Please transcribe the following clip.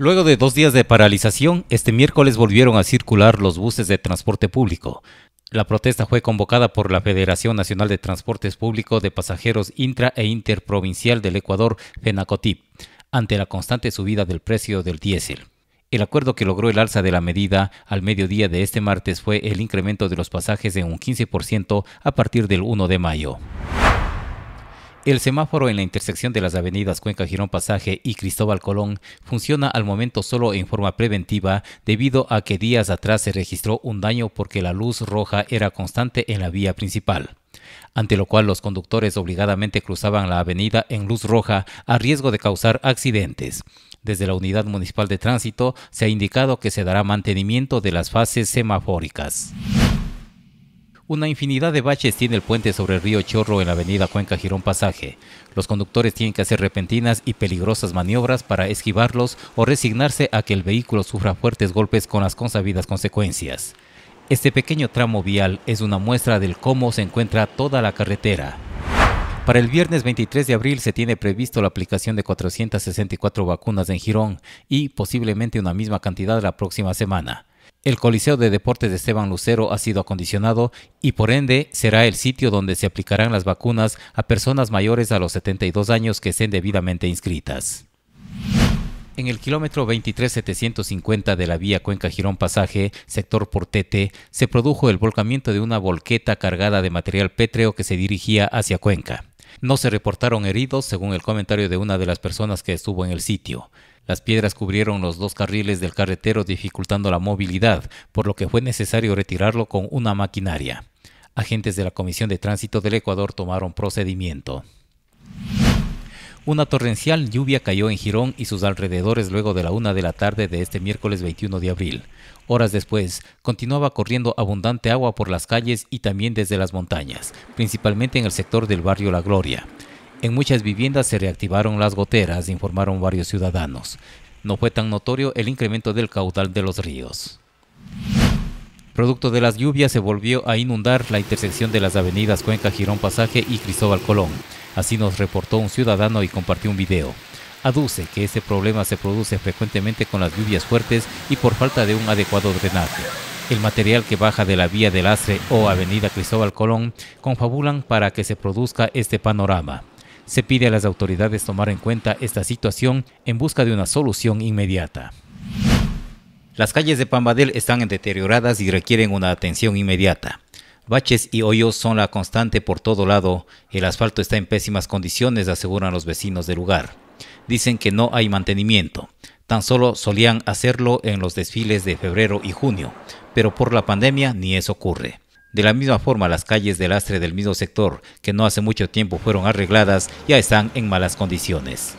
Luego de dos días de paralización, este miércoles volvieron a circular los buses de transporte público. La protesta fue convocada por la Federación Nacional de Transportes Públicos de Pasajeros Intra e Interprovincial del Ecuador, FENACOTIP, ante la constante subida del precio del diésel. El acuerdo que logró el alza de la medida al mediodía de este martes fue el incremento de los pasajes en un 15% a partir del 1 de mayo. El semáforo en la intersección de las avenidas Cuenca Girón Pasaje y Cristóbal Colón funciona al momento solo en forma preventiva debido a que días atrás se registró un daño porque la luz roja era constante en la vía principal ante lo cual los conductores obligadamente cruzaban la avenida en luz roja a riesgo de causar accidentes. Desde la Unidad Municipal de Tránsito se ha indicado que se dará mantenimiento de las fases semafóricas. Una infinidad de baches tiene el puente sobre el río Chorro en la avenida Cuenca Girón Pasaje. Los conductores tienen que hacer repentinas y peligrosas maniobras para esquivarlos o resignarse a que el vehículo sufra fuertes golpes con las consabidas consecuencias. Este pequeño tramo vial es una muestra del cómo se encuentra toda la carretera. Para el viernes 23 de abril se tiene previsto la aplicación de 464 vacunas en Girón y posiblemente una misma cantidad la próxima semana. El Coliseo de Deportes de Esteban Lucero ha sido acondicionado y por ende será el sitio donde se aplicarán las vacunas a personas mayores a los 72 años que estén debidamente inscritas. En el kilómetro 23750 de la vía Cuenca Girón Pasaje, sector Portete, se produjo el volcamiento de una volqueta cargada de material pétreo que se dirigía hacia Cuenca. No se reportaron heridos, según el comentario de una de las personas que estuvo en el sitio. Las piedras cubrieron los dos carriles del carretero dificultando la movilidad, por lo que fue necesario retirarlo con una maquinaria. Agentes de la Comisión de Tránsito del Ecuador tomaron procedimiento. Una torrencial lluvia cayó en Girón y sus alrededores luego de la una de la tarde de este miércoles 21 de abril. Horas después, continuaba corriendo abundante agua por las calles y también desde las montañas, principalmente en el sector del barrio La Gloria. En muchas viviendas se reactivaron las goteras, informaron varios ciudadanos. No fue tan notorio el incremento del caudal de los ríos. Producto de las lluvias se volvió a inundar la intersección de las avenidas Cuenca, Girón Pasaje y Cristóbal Colón. Así nos reportó un ciudadano y compartió un video. Aduce que este problema se produce frecuentemente con las lluvias fuertes y por falta de un adecuado drenaje. El material que baja de la vía del Astre o Avenida Cristóbal Colón confabulan para que se produzca este panorama. Se pide a las autoridades tomar en cuenta esta situación en busca de una solución inmediata. Las calles de Pambadel están deterioradas y requieren una atención inmediata. Baches y hoyos son la constante por todo lado. El asfalto está en pésimas condiciones, aseguran los vecinos del lugar. Dicen que no hay mantenimiento. Tan solo solían hacerlo en los desfiles de febrero y junio, pero por la pandemia ni eso ocurre. De la misma forma, las calles del Astre del mismo sector, que no hace mucho tiempo fueron arregladas, ya están en malas condiciones.